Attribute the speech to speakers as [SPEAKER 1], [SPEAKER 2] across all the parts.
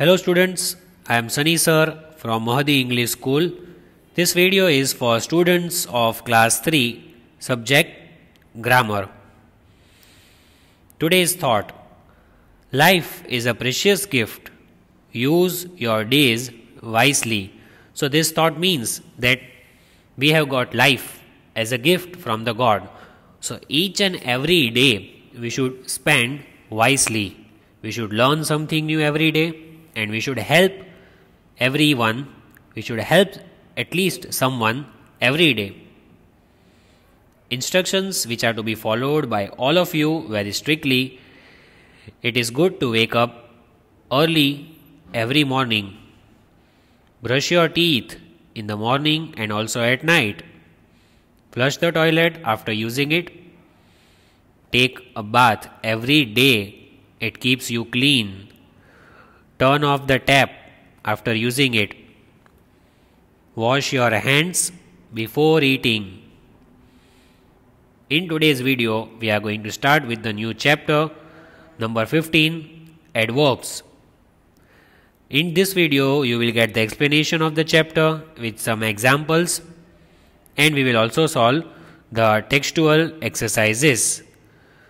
[SPEAKER 1] Hello students, I am Sunny sir from Mahadi English School. This video is for students of class 3 subject grammar. Today's thought Life is a precious gift. Use your days wisely. So this thought means that we have got life as a gift from the God. So each and every day we should spend wisely. We should learn something new every day and we should help everyone, we should help at least someone every day. Instructions which are to be followed by all of you very strictly. It is good to wake up early every morning. Brush your teeth in the morning and also at night. Flush the toilet after using it. Take a bath every day. It keeps you clean turn off the tap after using it. Wash your hands before eating. In today's video, we are going to start with the new chapter number 15 Adverbs. In this video, you will get the explanation of the chapter with some examples and we will also solve the textual exercises.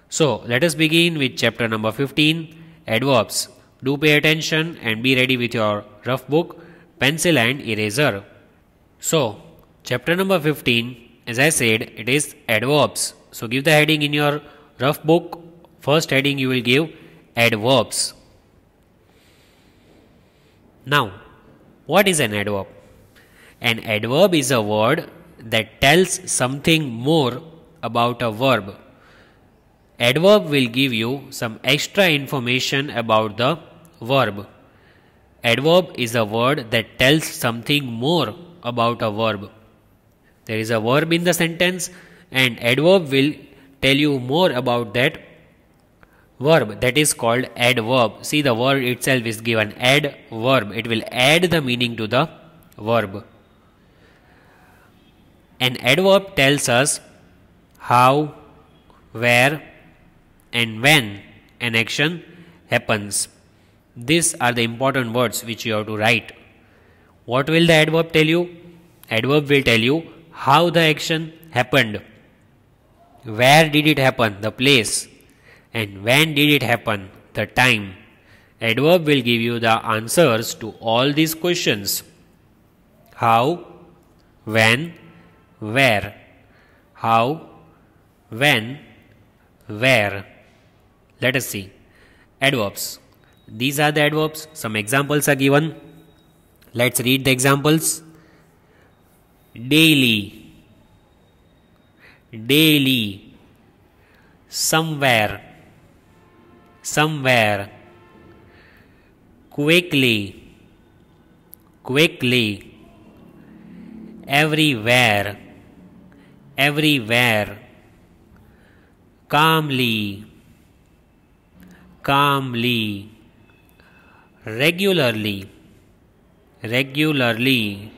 [SPEAKER 1] So, let us begin with chapter number 15 Adverbs. Do pay attention and be ready with your rough book, pencil, and eraser. So, chapter number 15, as I said, it is adverbs. So, give the heading in your rough book. First heading you will give adverbs. Now, what is an adverb? An adverb is a word that tells something more about a verb. Adverb will give you some extra information about the verb. Adverb is a word that tells something more about a verb. There is a verb in the sentence, and adverb will tell you more about that verb. That is called adverb. See, the word itself is given adverb. It will add the meaning to the verb. An adverb tells us how, where, and when an action happens. These are the important words which you have to write. What will the adverb tell you? Adverb will tell you how the action happened. Where did it happen? The place. And when did it happen? The time. Adverb will give you the answers to all these questions. How, when, where. How, when, where. Let us see. Adverbs. These are the adverbs. Some examples are given. Let's read the examples. Daily, daily, somewhere, somewhere, quickly, quickly, everywhere, everywhere, calmly, calmly regularly regularly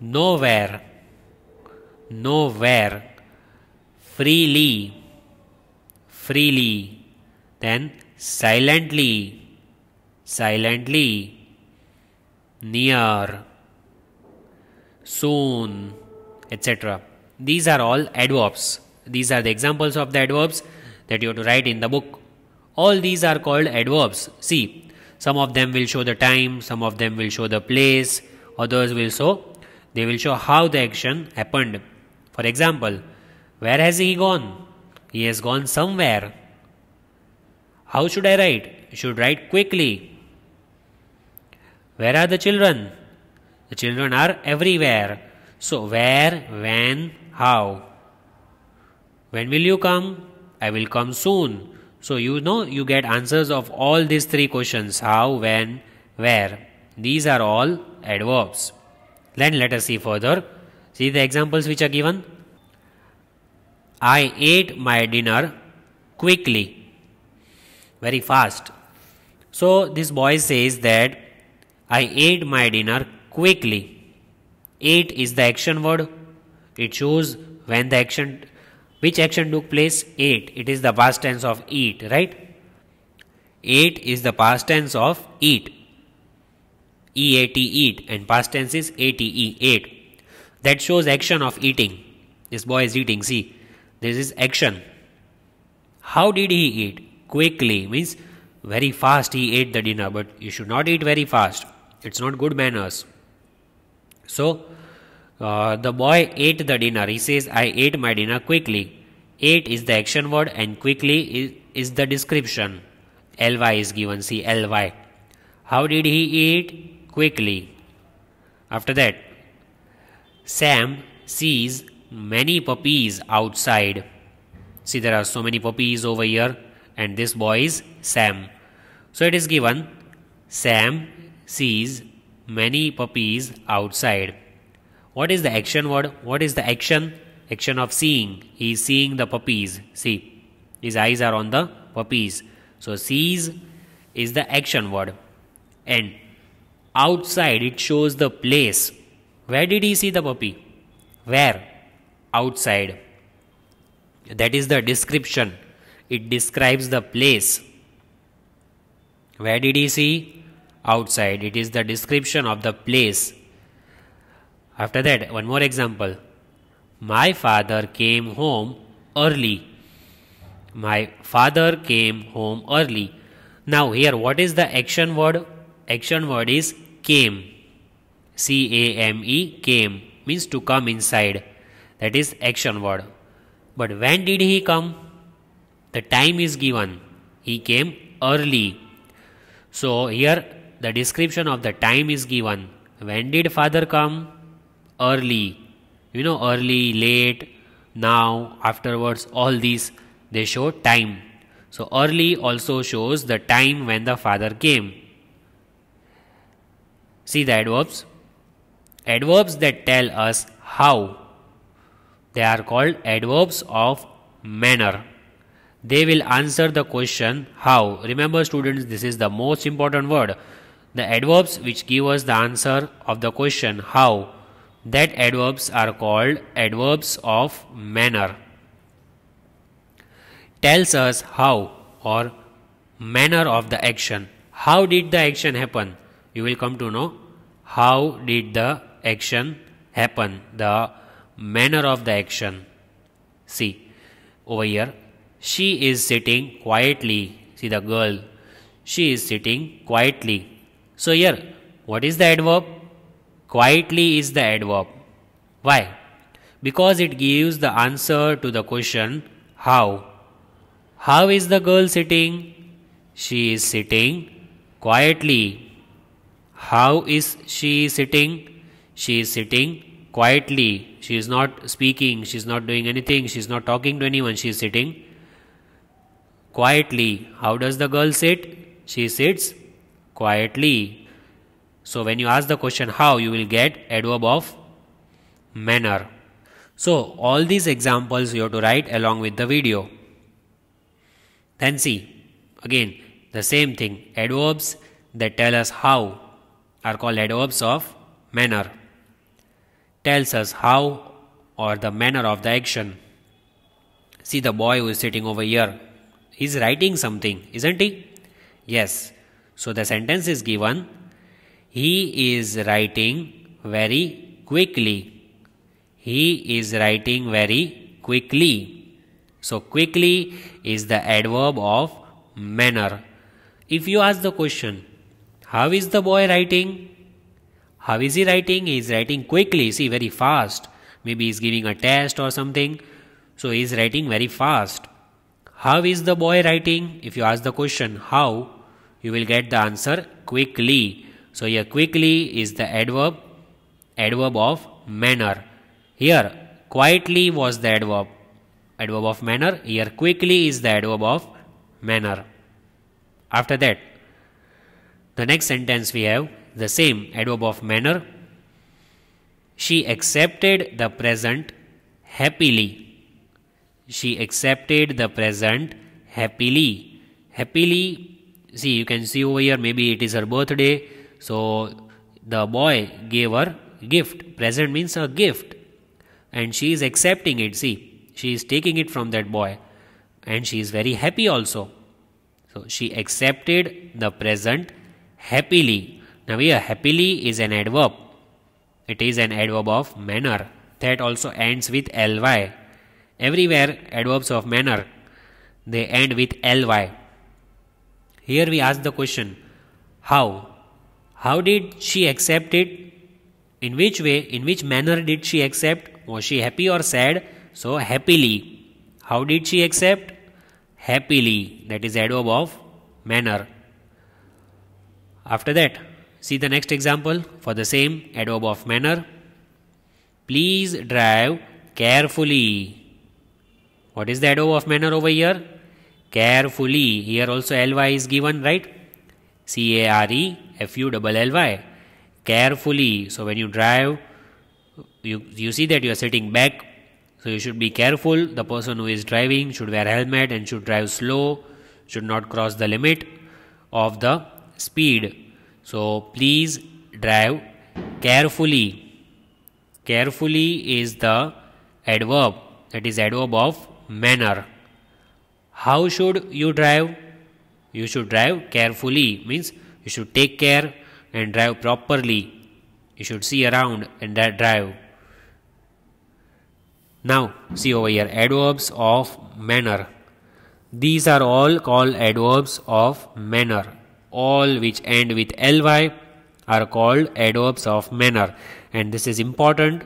[SPEAKER 1] nowhere nowhere freely freely then silently silently near soon etc these are all adverbs these are the examples of the adverbs that you have to write in the book all these are called adverbs see some of them will show the time, some of them will show the place, others will show, they will show how the action happened. For example, where has he gone? He has gone somewhere. How should I write? should write quickly. Where are the children? The children are everywhere. So, where, when, how? When will you come? I will come soon. So you know you get answers of all these three questions how, when, where. These are all adverbs. Then let us see further. See the examples which are given. I ate my dinner quickly, very fast. So this boy says that I ate my dinner quickly. Ate is the action word. It shows when the action which action took place? Ate. It is the past tense of eat, right? Ate is the past tense of eat. EAT eat and past tense is ATE ate. That shows action of eating. This boy is eating. See, this is action. How did he eat? Quickly means very fast he ate the dinner, but you should not eat very fast. It's not good manners. So, uh, the boy ate the dinner. He says, I ate my dinner quickly. Ate is the action word and quickly is, is the description. Ly is given. See, ly. How did he eat? Quickly. After that, Sam sees many puppies outside. See, there are so many puppies over here, and this boy is Sam. So it is given Sam sees many puppies outside. What is the action word? What is the action? Action of seeing. He is seeing the puppies. See, his eyes are on the puppies. So, sees is the action word. And outside, it shows the place. Where did he see the puppy? Where? Outside. That is the description. It describes the place. Where did he see? Outside. It is the description of the place after that, one more example. My father came home early. My father came home early. Now, here, what is the action word? Action word is came. C A M E, came. Means to come inside. That is action word. But when did he come? The time is given. He came early. So, here the description of the time is given. When did father come? early, you know, early, late, now, afterwards, all these they show time. So, early also shows the time when the father came. See the adverbs. Adverbs that tell us how. They are called adverbs of manner. They will answer the question how. Remember, students, this is the most important word. The adverbs which give us the answer of the question how that adverbs are called adverbs of manner tells us how or manner of the action how did the action happen you will come to know how did the action happen the manner of the action see over here she is sitting quietly see the girl she is sitting quietly so here what is the adverb Quietly is the adverb. Why? Because it gives the answer to the question how. How is the girl sitting? She is sitting quietly. How is she sitting? She is sitting quietly. She is not speaking. She is not doing anything. She is not talking to anyone. She is sitting quietly. How does the girl sit? She sits quietly. So when you ask the question how, you will get adverb of manner. So all these examples you have to write along with the video. Then see, again the same thing, adverbs that tell us how are called adverbs of manner. Tells us how or the manner of the action. See the boy who is sitting over here. he is writing something, isn't he? Yes. So the sentence is given he is writing very quickly. He is writing very quickly. So, quickly is the adverb of manner. If you ask the question, how is the boy writing? How is he writing? He is writing quickly, see, very fast. Maybe he is giving a test or something. So, he is writing very fast. How is the boy writing? If you ask the question, how, you will get the answer quickly. So here quickly is the adverb, adverb of manner. Here quietly was the adverb, adverb of manner. Here quickly is the adverb of manner. After that, the next sentence we have the same adverb of manner. She accepted the present happily. She accepted the present happily. Happily, see you can see over here maybe it is her birthday so the boy gave her gift. Present means a gift. And she is accepting it. See, she is taking it from that boy. And she is very happy also. So she accepted the present happily. Now here, happily is an adverb. It is an adverb of manner. That also ends with ly. Everywhere, adverbs of manner, they end with ly. Here we ask the question, how? How did she accept it? In which way, in which manner did she accept? Was she happy or sad? So, happily. How did she accept? Happily. That is adverb of manner. After that, see the next example for the same adverb of manner. Please drive carefully. What is the adverb of manner over here? Carefully. Here also ly is given, right? C A R E L Y, carefully. So when you drive, you, you see that you are sitting back. So you should be careful. The person who is driving should wear helmet and should drive slow, should not cross the limit of the speed. So please drive carefully. Carefully is the adverb, that is adverb of manner. How should you drive? You should drive carefully means you should take care and drive properly. You should see around and drive. Now, see over here adverbs of manner. These are all called adverbs of manner. All which end with ly are called adverbs of manner. And this is important.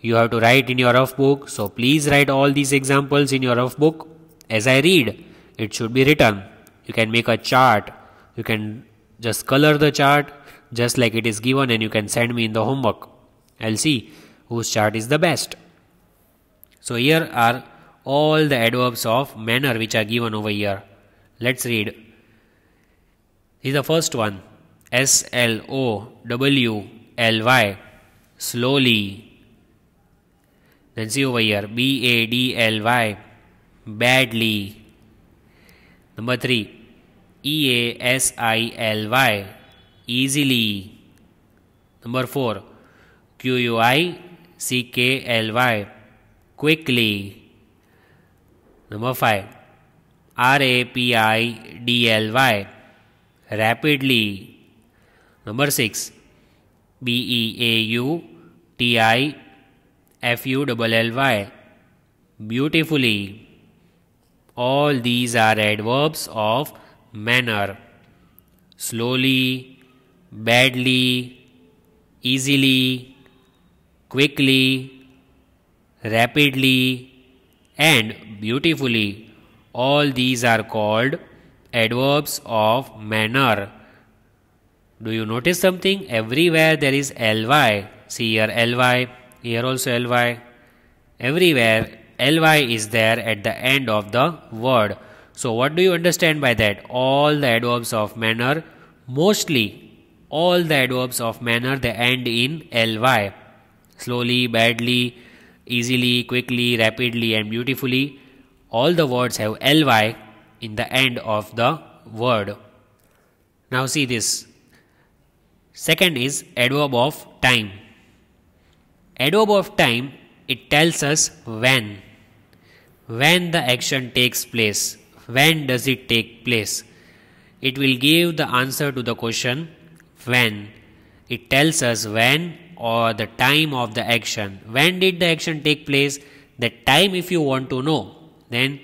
[SPEAKER 1] You have to write in your rough book. So please write all these examples in your rough book. As I read, it should be written. You can make a chart. You can just color the chart just like it is given and you can send me in the homework. I'll see whose chart is the best. So here are all the adverbs of manner which are given over here. Let's read. Is the first one S L O W L Y slowly. Then see over here B A D L Y badly. Number three E A S I L Y easily number four Q U I C K L Y quickly number five R A P I D L Y rapidly number six B E A U T I F U double L Y beautifully all these are adverbs of manner slowly, badly, easily, quickly, rapidly, and beautifully. All these are called adverbs of manner. Do you notice something? Everywhere there is ly. See here ly, here also ly. Everywhere ly is there at the end of the word. So what do you understand by that? All the adverbs of manner, mostly all the adverbs of manner, they end in ly. Slowly, badly, easily, quickly, rapidly and beautifully. All the words have ly in the end of the word. Now see this. Second is adverb of time. Adverb of time, it tells us when. When the action takes place when does it take place? It will give the answer to the question when. It tells us when or the time of the action. When did the action take place? The time, if you want to know, then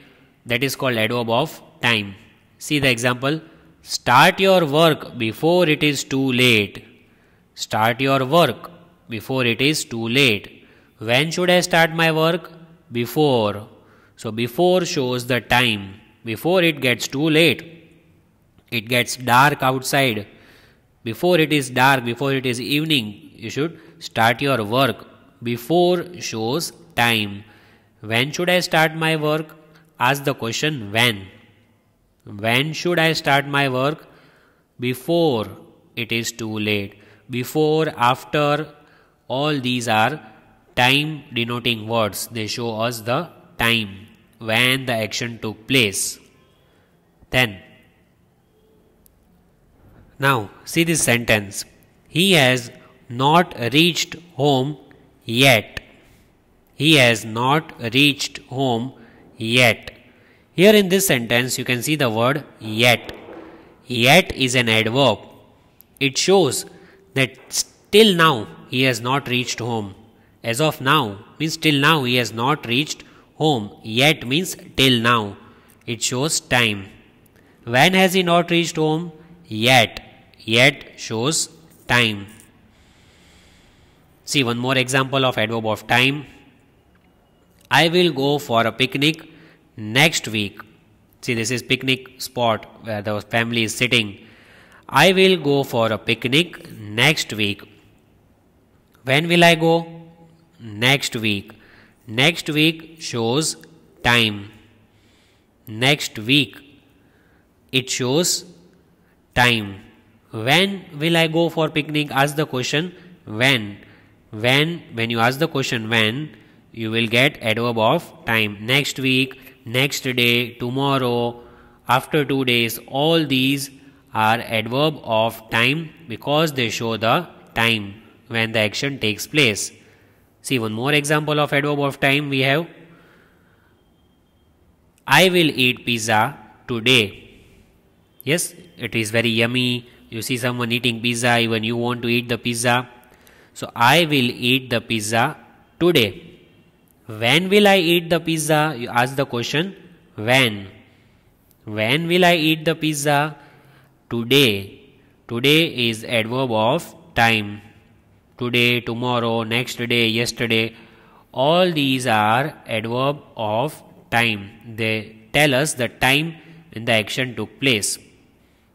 [SPEAKER 1] that is called adverb of time. See the example start your work before it is too late. Start your work before it is too late. When should I start my work? Before. So before shows the time before it gets too late. It gets dark outside. Before it is dark, before it is evening, you should start your work. Before shows time. When should I start my work? Ask the question when. When should I start my work? Before it is too late. Before, after, all these are time denoting words. They show us the time when the action took place. Then, now see this sentence He has not reached home yet. He has not reached home yet. Here in this sentence, you can see the word yet. Yet is an adverb. It shows that till now he has not reached home. As of now means till now he has not reached home. Yet means till now. It shows time. When has he not reached home? Yet. Yet shows time. See one more example of adverb of time. I will go for a picnic next week. See, this is picnic spot where the family is sitting. I will go for a picnic next week. When will I go? Next week. Next week shows time. Next week it shows time. When will I go for picnic? Ask the question when. When, when you ask the question when, you will get adverb of time. Next week, next day, tomorrow, after two days, all these are adverb of time because they show the time when the action takes place. See one more example of adverb of time we have. I will eat pizza today. Yes, it is very yummy. You see someone eating pizza, even you want to eat the pizza. So I will eat the pizza today. When will I eat the pizza? You ask the question when. When will I eat the pizza? Today. Today is adverb of time today, tomorrow, next day, yesterday. All these are adverb of time. They tell us the time when the action took place.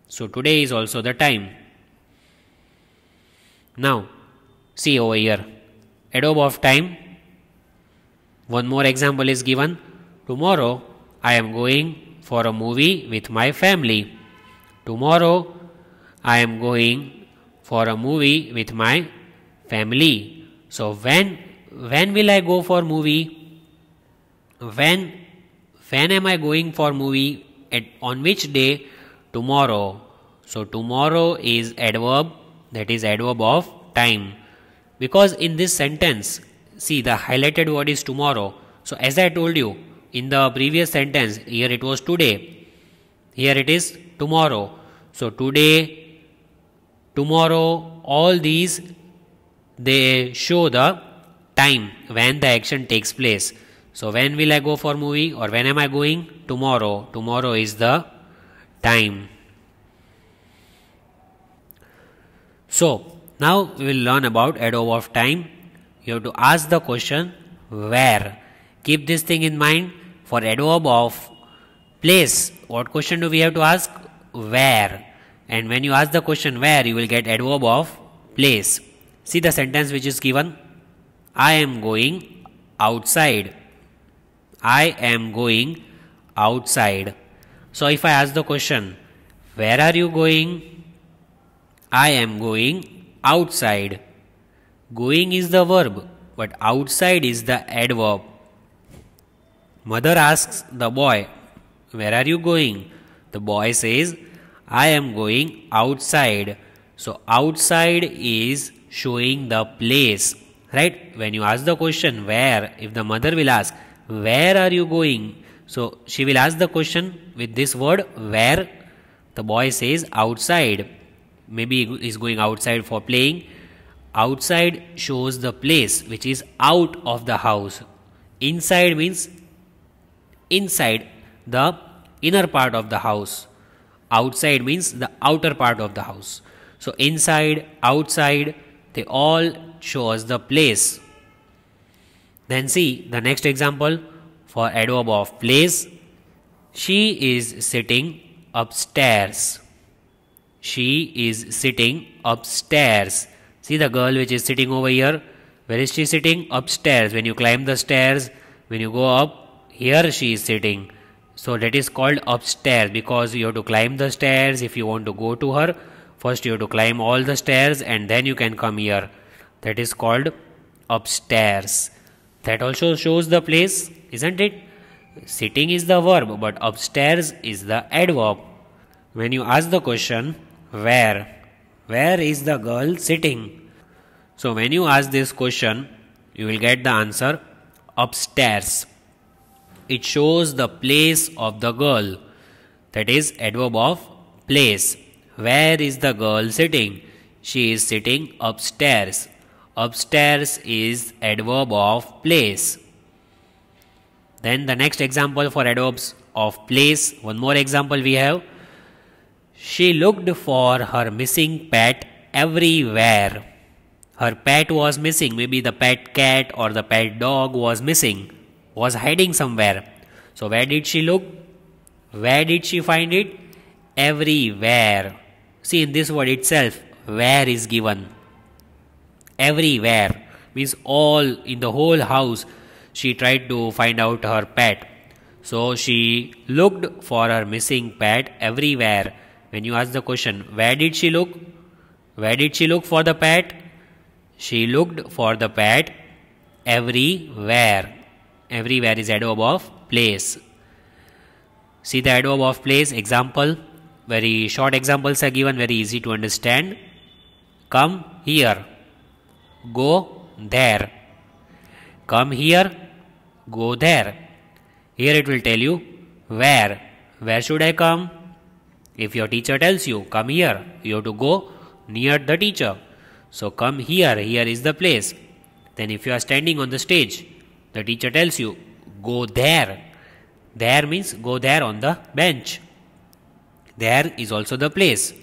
[SPEAKER 1] So today is also the time. Now, see over here. Adverb of time. One more example is given. Tomorrow, I am going for a movie with my family. Tomorrow, I am going for a movie with my family. So when when will I go for movie? When when am I going for movie? At on which day? Tomorrow. So tomorrow is adverb that is adverb of time. Because in this sentence, see the highlighted word is tomorrow. So as I told you in the previous sentence, here it was today. Here it is tomorrow. So today, tomorrow, all these they show the time when the action takes place. So when will I go for movie or when am I going? Tomorrow. Tomorrow is the time. So now we will learn about adverb of time. You have to ask the question where. Keep this thing in mind for adverb of place. What question do we have to ask? Where. And when you ask the question where, you will get adverb of place. See the sentence which is given I am going outside. I am going outside. So if I ask the question, Where are you going? I am going outside. Going is the verb, but outside is the adverb. Mother asks the boy, Where are you going? The boy says, I am going outside. So outside is showing the place right when you ask the question where if the mother will ask where are you going so she will ask the question with this word where the boy says outside maybe he is going outside for playing outside shows the place which is out of the house inside means inside the inner part of the house outside means the outer part of the house so inside outside they all show us the place. Then see the next example for adverb of place. She is sitting upstairs. She is sitting upstairs. See the girl which is sitting over here. Where is she sitting? Upstairs. When you climb the stairs, when you go up, here she is sitting. So that is called upstairs because you have to climb the stairs if you want to go to her First, you have to climb all the stairs and then you can come here. That is called upstairs. That also shows the place, isn't it? Sitting is the verb, but upstairs is the adverb. When you ask the question, where? Where is the girl sitting? So, when you ask this question, you will get the answer upstairs. It shows the place of the girl, that is, adverb of place. Where is the girl sitting? She is sitting upstairs. Upstairs is adverb of place. Then the next example for adverbs of place, one more example we have. She looked for her missing pet everywhere. Her pet was missing. Maybe the pet cat or the pet dog was missing, was hiding somewhere. So, where did she look? Where did she find it? Everywhere. See, in this word itself, where is given. Everywhere means all in the whole house. She tried to find out her pet. So she looked for her missing pet everywhere. When you ask the question, where did she look? Where did she look for the pet? She looked for the pet everywhere. Everywhere is adverb of place. See the adverb of place example very short examples are given very easy to understand come here go there come here go there here it will tell you where where should i come if your teacher tells you come here you have to go near the teacher so come here here is the place then if you are standing on the stage the teacher tells you go there there means go there on the bench there is also the place.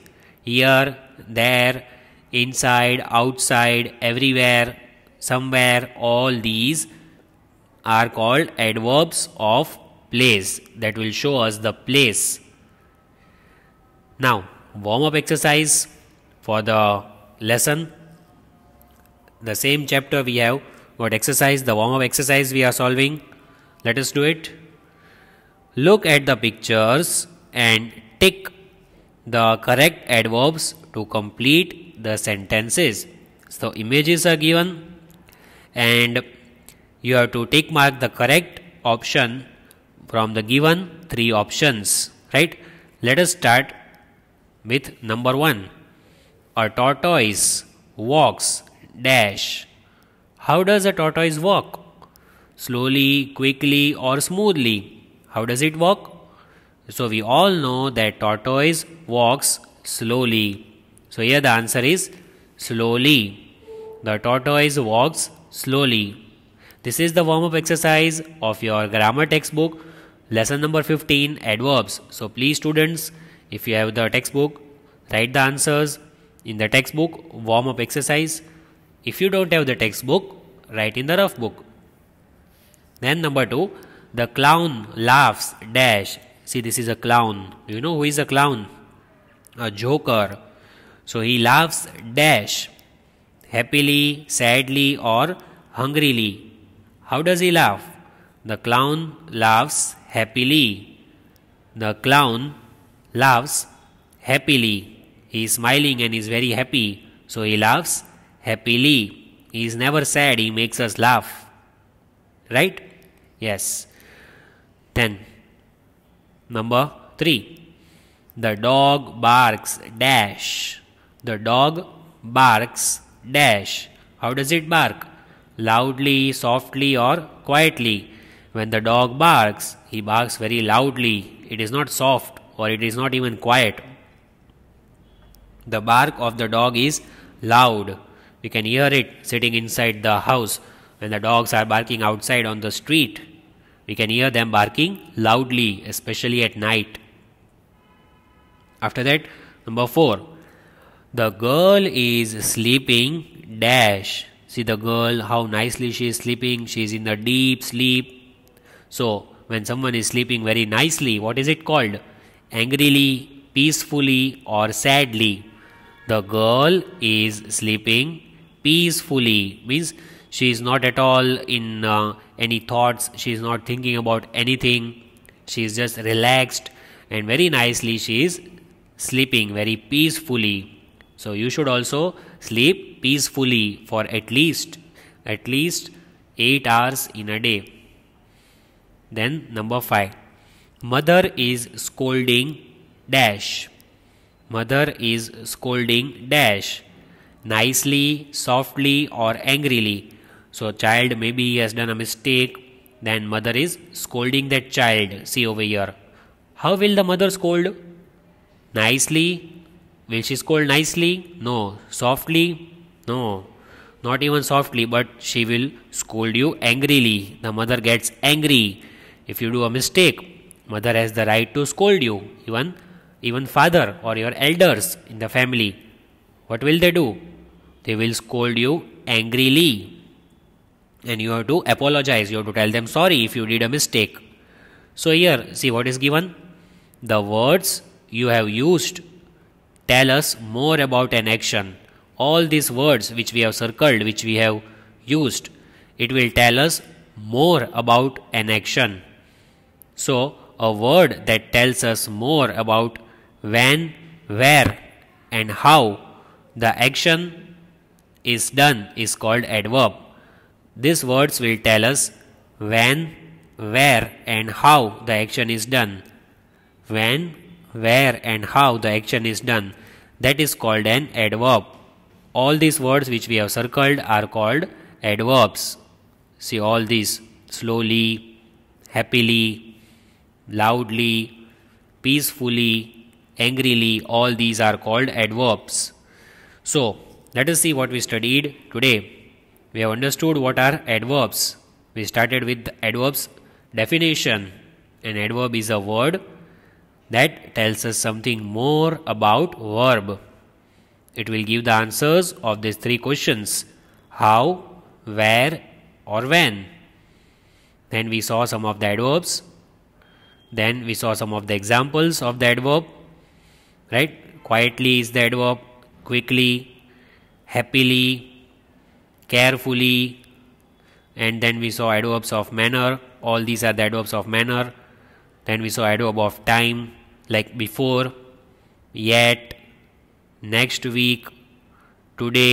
[SPEAKER 1] Here, there, inside, outside, everywhere, somewhere, all these are called adverbs of place that will show us the place. Now, warm up exercise for the lesson. The same chapter we have got exercise, the warm up exercise we are solving. Let us do it. Look at the pictures and tick the correct adverbs to complete the sentences. So images are given and you have to tick mark the correct option from the given three options, right? Let us start with number one. A tortoise walks dash. How does a tortoise walk? Slowly, quickly or smoothly? How does it walk? So we all know that tortoise walks slowly. So here the answer is slowly. The tortoise walks slowly. This is the warm up exercise of your grammar textbook, lesson number 15, adverbs. So please, students, if you have the textbook, write the answers in the textbook warm up exercise. If you don't have the textbook, write in the rough book. Then number 2, the clown laughs dash See, this is a clown. Do you know who is a clown? A joker. So he laughs dash happily, sadly, or hungrily. How does he laugh? The clown laughs happily. The clown laughs happily. He is smiling and is very happy. So he laughs happily. He is never sad. He makes us laugh. Right? Yes. Then Number 3. The dog barks dash. The dog barks dash. How does it bark? Loudly, softly, or quietly. When the dog barks, he barks very loudly. It is not soft or it is not even quiet. The bark of the dog is loud. You can hear it sitting inside the house when the dogs are barking outside on the street we can hear them barking loudly, especially at night. After that, number four, the girl is sleeping dash. See the girl, how nicely she is sleeping. She is in a deep sleep. So, when someone is sleeping very nicely, what is it called? Angrily, peacefully, or sadly. The girl is sleeping peacefully, means she is not at all in uh, any thoughts, she is not thinking about anything, she is just relaxed and very nicely she is sleeping very peacefully. So you should also sleep peacefully for at least at least 8 hours in a day. Then number 5 mother is scolding dash mother is scolding dash nicely softly or angrily so child maybe he has done a mistake, then mother is scolding that child. See over here. How will the mother scold? Nicely? Will she scold nicely? No. Softly? No. Not even softly, but she will scold you angrily. The mother gets angry. If you do a mistake, mother has the right to scold you, even even father or your elders in the family. What will they do? They will scold you angrily and you have to apologize you have to tell them sorry if you did a mistake so here see what is given the words you have used tell us more about an action all these words which we have circled which we have used it will tell us more about an action so a word that tells us more about when where and how the action is done is called adverb these words will tell us when, where and how the action is done. When, where and how the action is done. That is called an adverb. All these words which we have circled are called adverbs. See all these slowly, happily, loudly, peacefully, angrily, all these are called adverbs. So, let us see what we studied today we have understood what are adverbs. We started with adverbs definition. An adverb is a word that tells us something more about verb. It will give the answers of these three questions how, where, or when. Then we saw some of the adverbs. Then we saw some of the examples of the adverb. Right? Quietly is the adverb, quickly, happily, carefully, and then we saw adverbs of manner. All these are the adverbs of manner. Then we saw adverb of time, like before, yet, next week, today,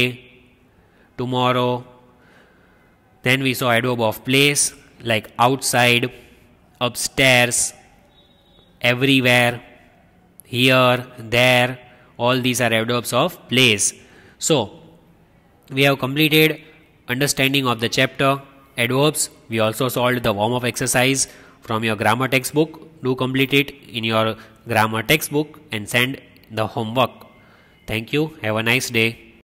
[SPEAKER 1] tomorrow. Then we saw adverb of place, like outside, upstairs, everywhere, here, there. All these are adverbs of place. So, we have completed understanding of the chapter, adverbs. We also solved the warm-up exercise from your grammar textbook. Do complete it in your grammar textbook and send the homework. Thank you. Have a nice day.